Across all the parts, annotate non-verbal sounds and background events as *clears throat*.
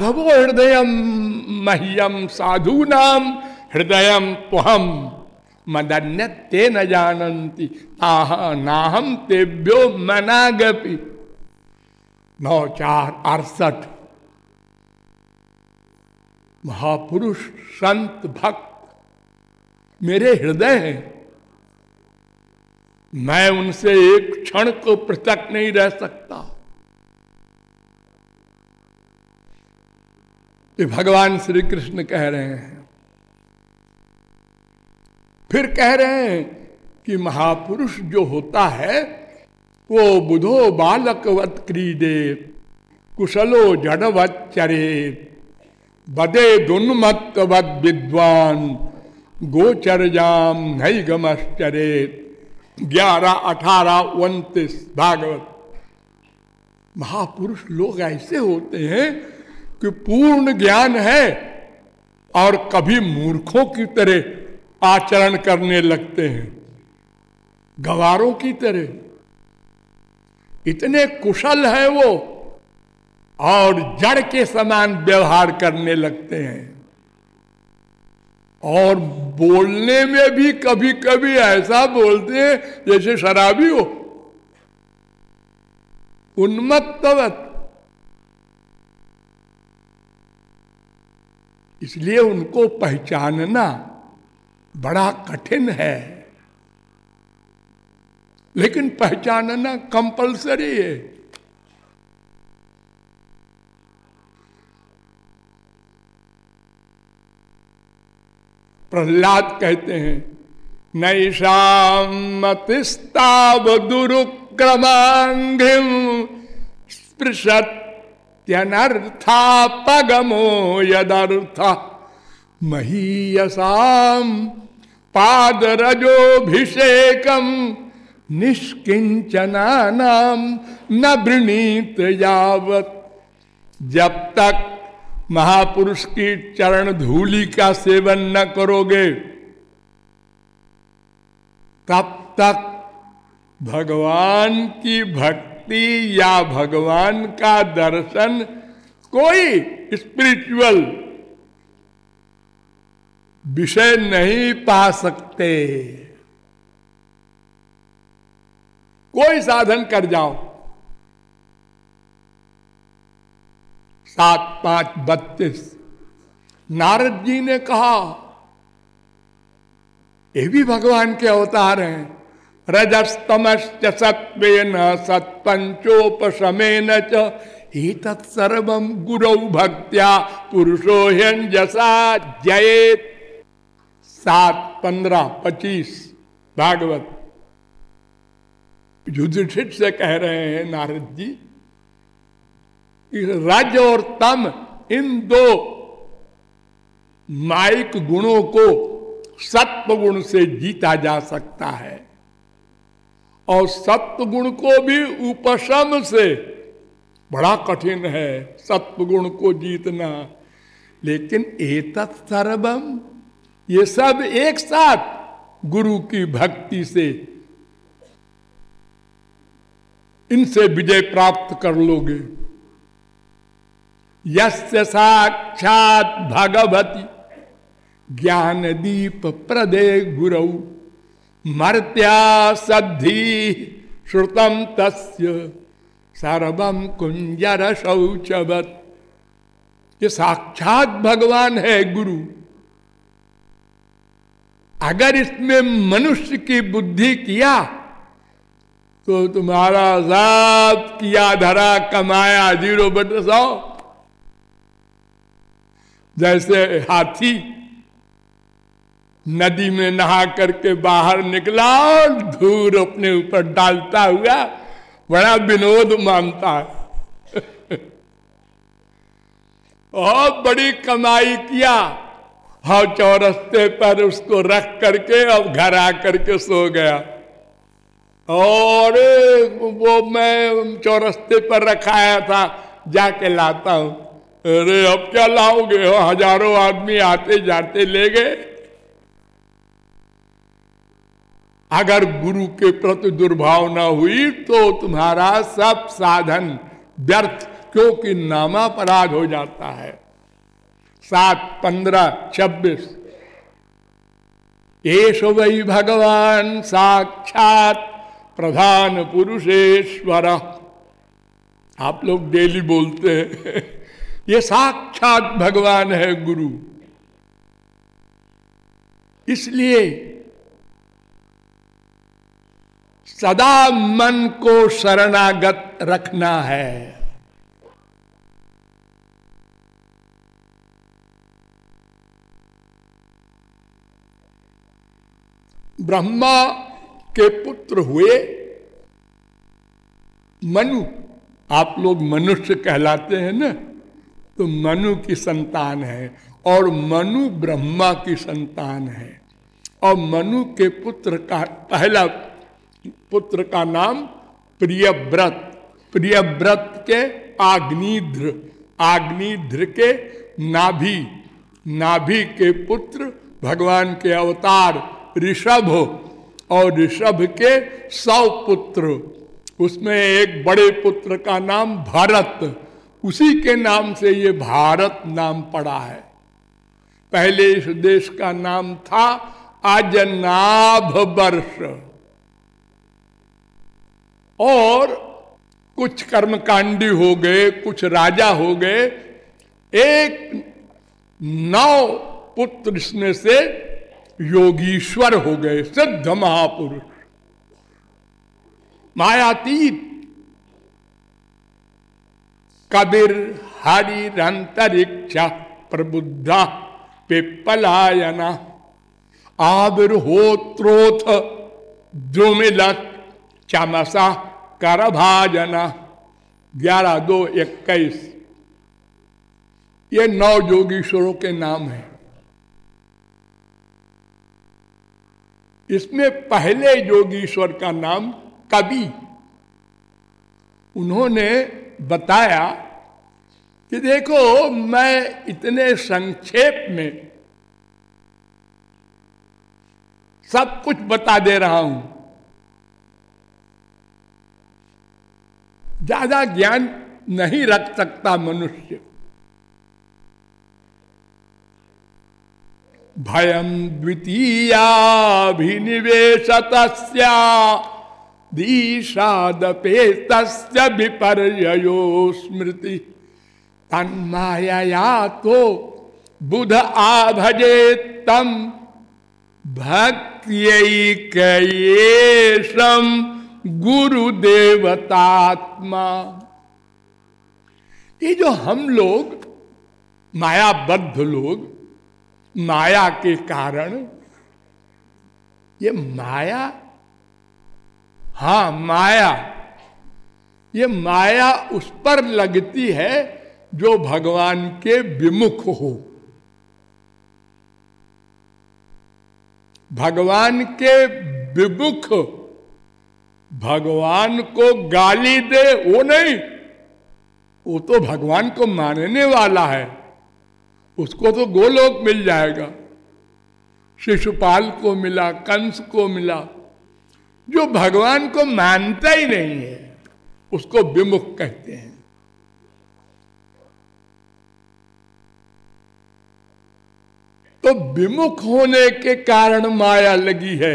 माधवो हृदय मह्यम नाम हृदय तुहम मदन्य ते न जानती ताह नाहम मना मनागपी नौ चार अड़सठ महापुरुष संत भक्त मेरे हृदय हैं मैं उनसे एक क्षण को पृथक नहीं रह सकता ये भगवान श्री कृष्ण कह रहे हैं फिर कह रहे हैं कि महापुरुष जो होता है वो बुधो बालकवत क्रीडे कुशलो जड़वत चरे बदे दुन्मत्तवत विद्वान गोचर जाम नई गमश्चरे ग्यारह अठारह उन्तीस भागवत महापुरुष लोग ऐसे होते हैं कि पूर्ण ज्ञान है और कभी मूर्खों की तरह आचरण करने लगते हैं गवारों की तरह इतने कुशल है वो और जड़ के समान व्यवहार करने लगते हैं और बोलने में भी कभी कभी ऐसा बोलते हैं जैसे शराबी हो उन्मत्तवत इसलिए उनको पहचानना बड़ा कठिन है लेकिन पहचानना कंपलसरी है प्रहलाद कहते हैं नैषामतिस्ताव दुरुक्रमांघ्रिम स्पृशत पगमो यदर्थ महीयसाम पादरजोभिषेकम निष्किंचनाम न वृणीत यावत जब तक महापुरुष की चरण धूलि का सेवन न करोगे तब तक भगवान की भक्ति भक्ति या भगवान का दर्शन कोई स्पिरिचुअल विषय नहीं पा सकते कोई साधन कर जाओ सात पांच बत्तीस नारद जी ने कहा ये भी भगवान के अवतार हैं रजस्तमश्च सत्वेन सत्पंचोपशमेन च एतत्सर्व गुरौ भक्त्या पुरुषो हंजसा जयेत सात पंद्रह पच्चीस भागवत युधिष्ठिर से कह रहे हैं नारद जी रज और तम इन दो माइक गुणों को सत्व गुण से जीता जा सकता है और सत्वगुण को भी उपशम से बड़ा कठिन है सत्वगुण को जीतना लेकिन एतत् सर्वम ये सब एक साथ गुरु की भक्ति से इनसे विजय प्राप्त कर लोगे यस्य साक्षात भगवती ज्ञान दीप प्रदे गुरऊ मर्त्या सद्धि श्रुतम तस्य सर्वम कुंजर शौचवत ये साक्षात भगवान है गुरु अगर इसमें मनुष्य की बुद्धि किया तो तुम्हारा जात किया धरा कमाया जीरो बट सौ जैसे हाथी नदी में नहा करके बाहर निकला और धूल अपने ऊपर डालता हुआ बड़ा विनोद मानता है और *laughs* बड़ी कमाई किया हाँ चौरस्ते पर उसको रख करके अब घर आकर के सो गया और वो मैं चौरस्ते पर रखाया था जाके लाता हूं अरे अब क्या लाओगे हजारों आदमी आते जाते ले गए अगर गुरु के प्रति दुर्भावना हुई तो तुम्हारा सब साधन व्यर्थ क्योंकि पराग हो जाता है सात पंद्रह छब्बीस येष वही भगवान साक्षात प्रधान पुरुषेश्वर आप लोग डेली बोलते हैं ये साक्षात भगवान है गुरु इसलिए सदा मन को शरणागत रखना है ब्रह्मा के पुत्र हुए मनु आप लोग मनुष्य कहलाते हैं ना तो मनु की संतान है और मनु ब्रह्मा की संतान है और मनु के पुत्र का पहला पुत्र का नाम प्रियव्रत प्रियव्रत के आग्निध्र आग्निध्र के नाभि नाभि के पुत्र भगवान के अवतार ऋषभ और ऋषभ के सौ पुत्र उसमें एक बड़े पुत्र का नाम भारत उसी के नाम से ये भारत नाम पड़ा है पहले इस देश का नाम था अजनाभ वर्ष और कुछ कर्मकांडी हो गए कुछ राजा हो गए एक नौ पुत्र इसमें से योगीश्वर हो गए सिद्ध महापुरुष मायातीत कबीर हरिंतरिक्ष प्रबुद्धा पिप्पलायना आविर्होत्रोथ द्रुमिल चमसा कर ग्यारह दो इक्कीस ये नौ जोगीश्वरों के नाम है इसमें पहले योगीश्वर का नाम कवि उन्होंने बताया कि देखो मैं इतने संक्षेप में सब कुछ बता दे रहा हूं ज्यादा ज्ञान नहीं रख सकता मनुष्य भयम द्वितीयाभिनिवेशत दीशादपेत विपर्यो स्मृति तन्माया तो बुध आभजे तम भक्त्यैकयेशम् गुरुदेवतात्मा ये जो हम लोग मायाबद्ध लोग माया के कारण ये माया हाँ माया ये माया उस पर लगती है जो भगवान के विमुख हो भगवान के विमुख भगवान को गाली दे वो नहीं वो तो भगवान को मानने वाला है उसको तो गोलोक मिल जाएगा शिशुपाल को मिला कंस को मिला जो भगवान को मानता ही नहीं है उसको विमुख कहते हैं तो विमुख होने के कारण माया लगी है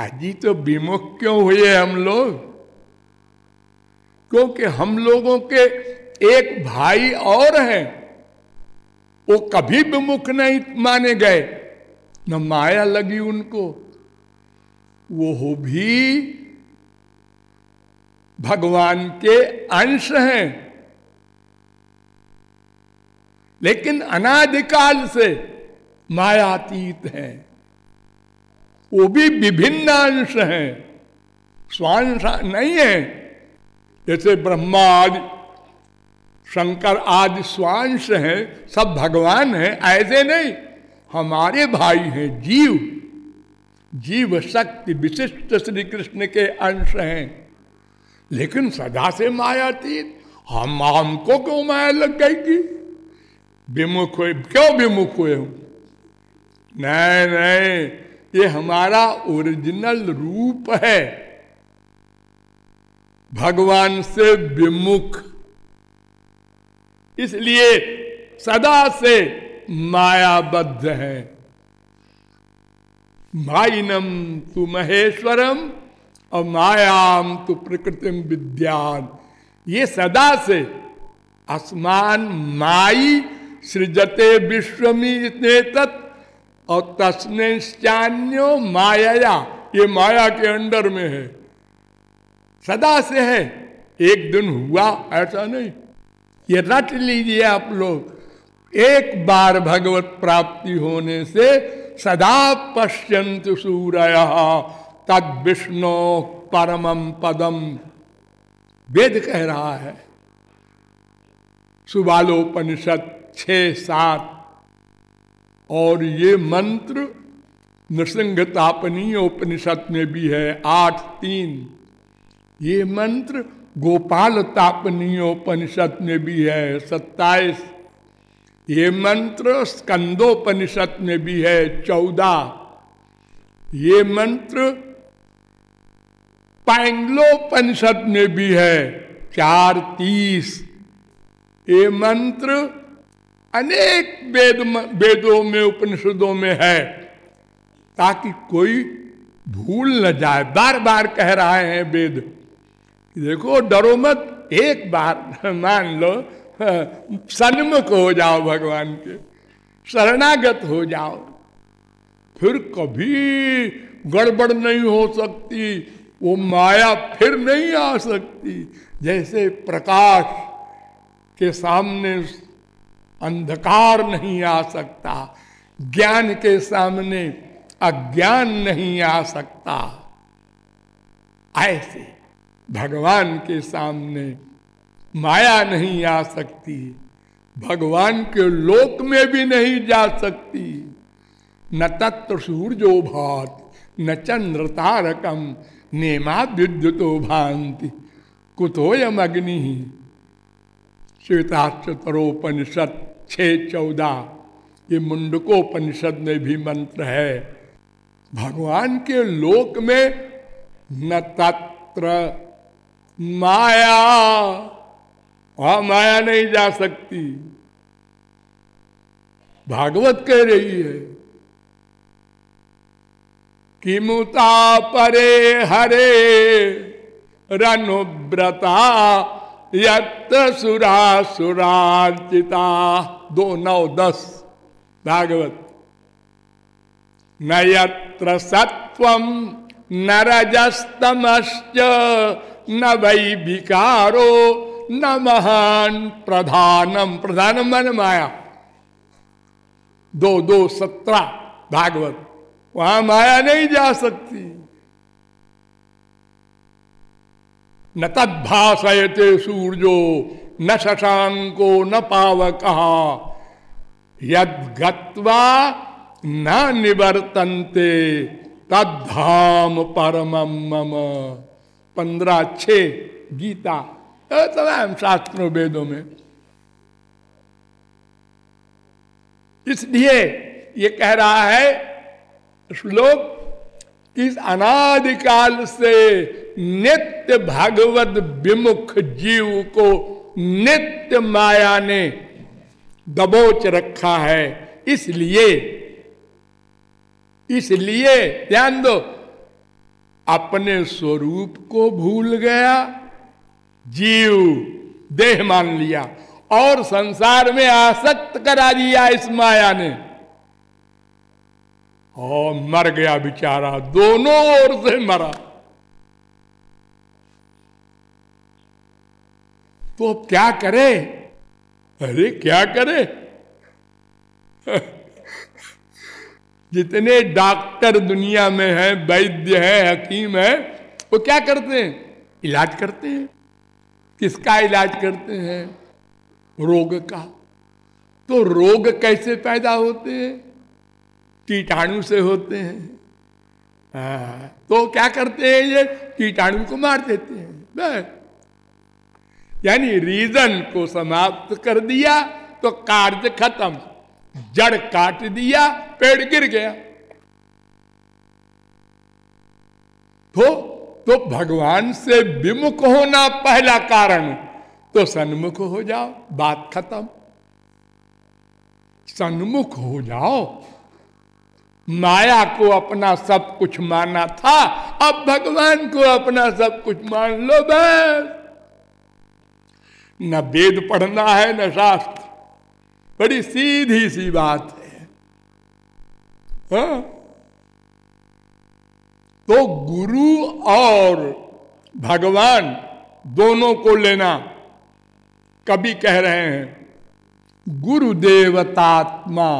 आदि तो विमुख क्यों हुए हम लोग क्योंकि हम लोगों के एक भाई और हैं वो कभी विमुख नहीं माने गए न माया लगी उनको वो हो भी भगवान के अंश हैं लेकिन अनादिकाल से मायातीत हैं वो भी विभिन्न अंश है स्वांश नहीं है जैसे ब्रह्मा आदि शंकर आदि स्वांश हैं सब भगवान है ऐसे नहीं हमारे भाई हैं जीव जीव शक्ति विशिष्ट श्री कृष्ण के अंश हैं लेकिन सदा से मायातीत हम हमको क्यों माया लग गई कि विमुख हुए क्यों विमुख हुए हूं नहीं नहीं ये हमारा ओरिजिनल रूप है भगवान से विमुख इसलिए सदा से मायाबद्ध है माइनम तु महेश्वरम और मायाम तु प्रकृतिम विद्यान ये सदा से आसमान माई सृजते विश्वमी इतने तत्व और तस्नेश्चान्यो माया ये माया के अंडर में है सदा से है एक दिन हुआ ऐसा नहीं ये रट लीजिए आप लोग एक बार भगवत प्राप्ति होने से सदा पश्यंत सूर्य तद विष्णु परमम पदम वेद कह रहा है सुबालोपनिषद छ सात और ये मंत्र नृसिंहतापनीय उपनिषद में भी है आठ तीन ये मंत्र गोपाल तापनीय उपनिषद में भी है सत्ताईस ये मंत्र स्कंदोपनिषद में भी है चौदह ये मंत्र पैंगलोपनिषद में भी है चार तीस ये मंत्र अनेक वेद वेदों में उपनिषदों में है ताकि कोई भूल न जाए बार बार कह रहे हैं वेद देखो डरो मत एक बार *laughs* मान लो *laughs* सन्मुख हो जाओ भगवान के शरणागत हो जाओ फिर कभी गड़बड़ नहीं हो सकती वो माया फिर नहीं आ सकती जैसे प्रकाश के सामने अंधकार नहीं आ सकता ज्ञान के सामने अज्ञान नहीं आ सकता ऐसे भगवान के सामने माया नहीं आ सकती भगवान के लोक में भी नहीं जा सकती न तत्व सूर्यो भात न चंद्र तारकम नेमा विद्युतो भांति कुतोयम अग्नि श्वेताक्षतरोपनिषद छः चौदह ये मुंडकोपनिषद में भी मंत्र है भगवान के लोक में न तत्र माया वहां माया नहीं जा सकती भागवत कह रही है किमुता परे हरे रनुव्रता यत्र सुरा सुरार्चिता दो नौ दस भागवत न सत्व न रजस्तमश्च न वै विकारो न महान प्रधानम प्रधानम मन माया दो दो सत्रह भागवत वहां माया नहीं जा सकती न तद्भाषयते सूर्यो न शशांको न पावक यद गत्वा न निवर्तनते तद्धाम परम मम पंद्रह छे गीता तमाम शास्त्रों वेदों में इसलिए ये कह रहा है श्लोक इस अनादिकाल से नित्य भागवत विमुख जीव को नित्य माया ने दबोच रखा है इसलिए इसलिए ध्यान दो अपने स्वरूप को भूल गया जीव देह मान लिया और संसार में आसक्त करा दिया इस माया ने और मर गया बेचारा दोनों ओर से मरा तो अब क्या करे अरे क्या करे *laughs* जितने डॉक्टर दुनिया में हैं वैद्य हैं हकीम हैं वो क्या करते हैं इलाज करते हैं किसका इलाज करते हैं रोग का तो रोग कैसे पैदा होते हैं कीटाणु से होते हैं तो क्या करते हैं ये कीटाणु को मार देते हैं यानी रीजन को समाप्त कर दिया तो कार्य खत्म जड़ काट दिया पेड़ गिर गया तो तो भगवान से विमुख होना पहला कारण तो सन्मुख हो जाओ बात खत्म सन्मुख हो जाओ माया को अपना सब कुछ माना था अब भगवान को अपना सब कुछ मान लो बस न वेद पढ़ना है न शास्त्र बड़ी सीधी सी बात है हा? तो गुरु और भगवान दोनों को लेना कभी कह रहे हैं गुरुदेवतात्मा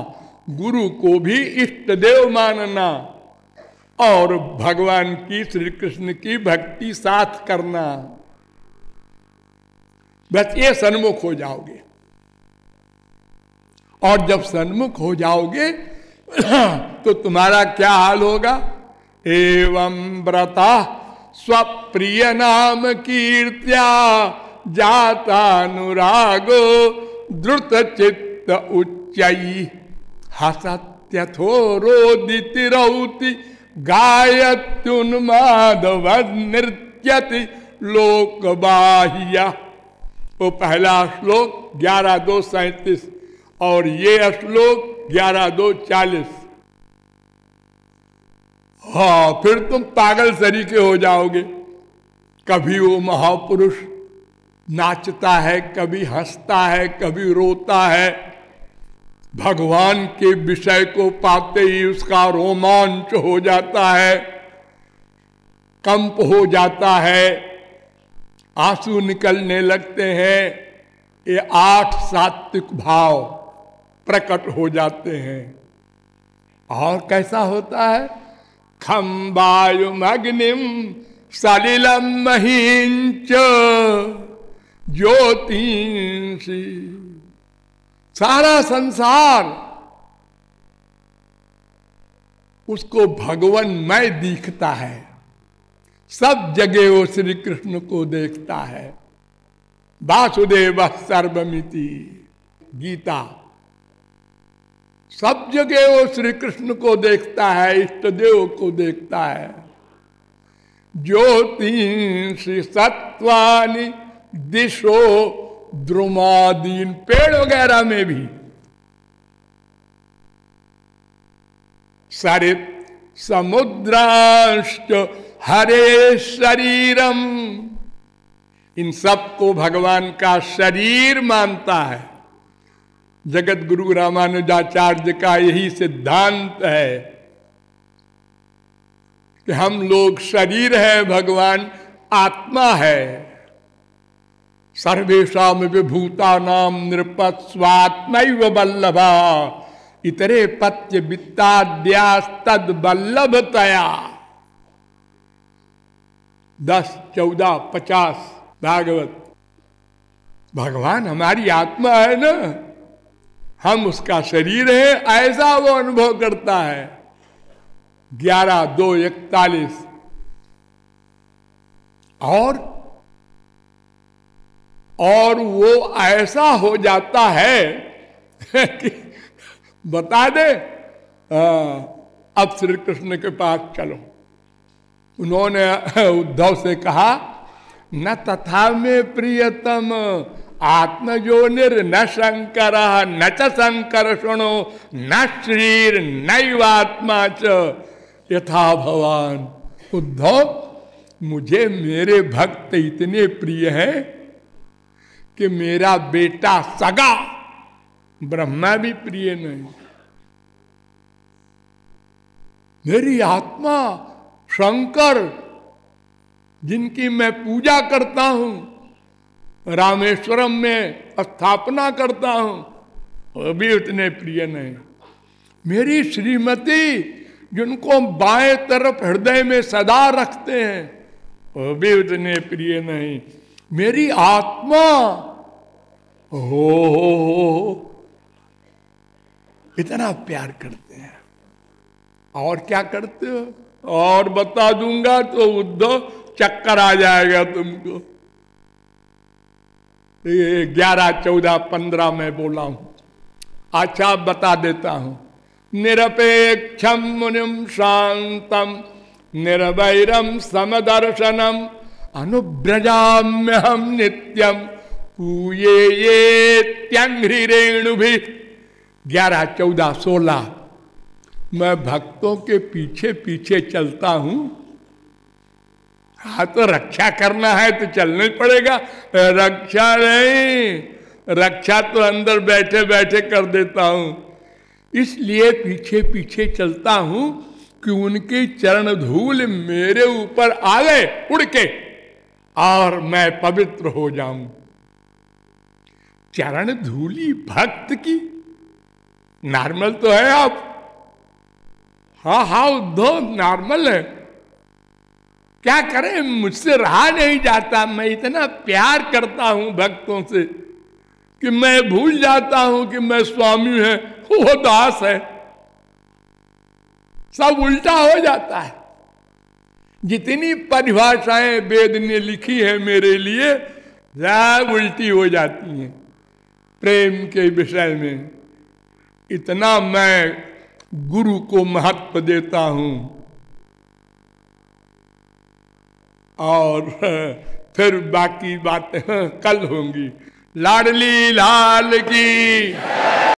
गुरु को भी इष्ट देव मानना और भगवान की श्री कृष्ण की भक्ति साथ करना बस ये सन्मुख हो जाओगे और जब सन्मुख हो जाओगे *clears throat* तो तुम्हारा क्या हाल होगा एवं व्रता स्वप्रिय नाम कीर्त्या जाता अनुरागो द्रुत चित्त उच्च हसत्यथोरोदितिरौति गायत्युन्माधव नृत्यति लोकबाह्य वो तो पहला श्लोक ग्यारह दो सैतीस और ये श्लोक ग्यारह दो चालीस हाँ फिर तुम पागल के हो जाओगे कभी वो महापुरुष नाचता है कभी हंसता है कभी रोता है भगवान के विषय को पाते ही उसका रोमांच हो जाता है कंप हो जाता है आंसू निकलने लगते हैं ये आठ सात्विक भाव प्रकट हो जाते हैं और कैसा होता है खम अग्निम सलिलम महिंच ज्योतिषी सारा संसार उसको भगवान मय दिखता है सब जगह वो श्री कृष्ण को देखता है वासुदेव सर्वमिति गीता सब जगह वो श्री कृष्ण को देखता है इष्ट देव को देखता है ज्योति श्री सत्वानी दिशो द्रुमादीन पेड़ वगैरह में भी सारे समुद्राष्ट हरे शरीरम इन सब को भगवान का शरीर मानता है जगत गुरु रामानुजाचार्य का यही सिद्धांत है कि हम लोग शरीर है भगवान आत्मा है सर्वेशा नृप स्वात्म वल्लभा इतरे पत्य वित्ताद्यास्तद दस चौदह पचास भागवत भगवान हमारी आत्मा है ना हम उसका शरीर है ऐसा वो अनुभव करता है ग्यारह दो इकतालीस और और वो ऐसा हो जाता है *laughs* कि बता दे आ, अब श्री कृष्ण के पास चलो उन्होंने *laughs* उद्धव से कहा न तथा में प्रियतम आत्मजो न शंकर न च शंकर सुनो न शरीर नैवात्मा च यथा भवान उद्धव मुझे मेरे भक्त इतने प्रिय हैं कि मेरा बेटा सगा ब्रह्मा भी प्रिय नहीं मेरी आत्मा शंकर जिनकी मैं पूजा करता हूं रामेश्वरम में स्थापना करता हूं वो भी उतने प्रिय नहीं मेरी श्रीमती जिनको बाएं तरफ हृदय में सदा रखते हैं वो भी उतने प्रिय नहीं मेरी आत्मा हो हो हो इतना प्यार करते हैं और क्या करते हो और बता दूंगा तो उद्धव चक्कर आ जाएगा तुमको ग्यारह चौदह पंद्रह में बोला हूं अच्छा बता देता हूं निरपेक्षम मुनिम शांतम निर्वैरम समदर्शनम अनुब्रजाम्य हम नित्यम ये ये त्यंग्री रेणु भी ग्यारह चौदह सोलह मैं भक्तों के पीछे पीछे चलता हूं हाँ तो रक्षा करना है तो चलना ही पड़ेगा रक्षा नहीं रक्षा तो अंदर बैठे बैठे कर देता हूं इसलिए पीछे पीछे चलता हूं कि उनके चरण धूल मेरे ऊपर आ गए उड़ के और मैं पवित्र हो जाऊं चरण धूली भक्त की नॉर्मल तो है आप हा हा उद्धव नॉर्मल है क्या करें मुझसे रहा नहीं जाता मैं इतना प्यार करता हूं भक्तों से कि मैं भूल जाता हूं कि मैं स्वामी है वो दास है सब उल्टा हो जाता है जितनी परिभाषाएं वेद ने लिखी है मेरे लिए सब उल्टी हो जाती हैं प्रेम के विषय में इतना मैं गुरु को महत्व देता हूं और फिर बाकी बातें हाँ, कल होंगी लाडली लाल की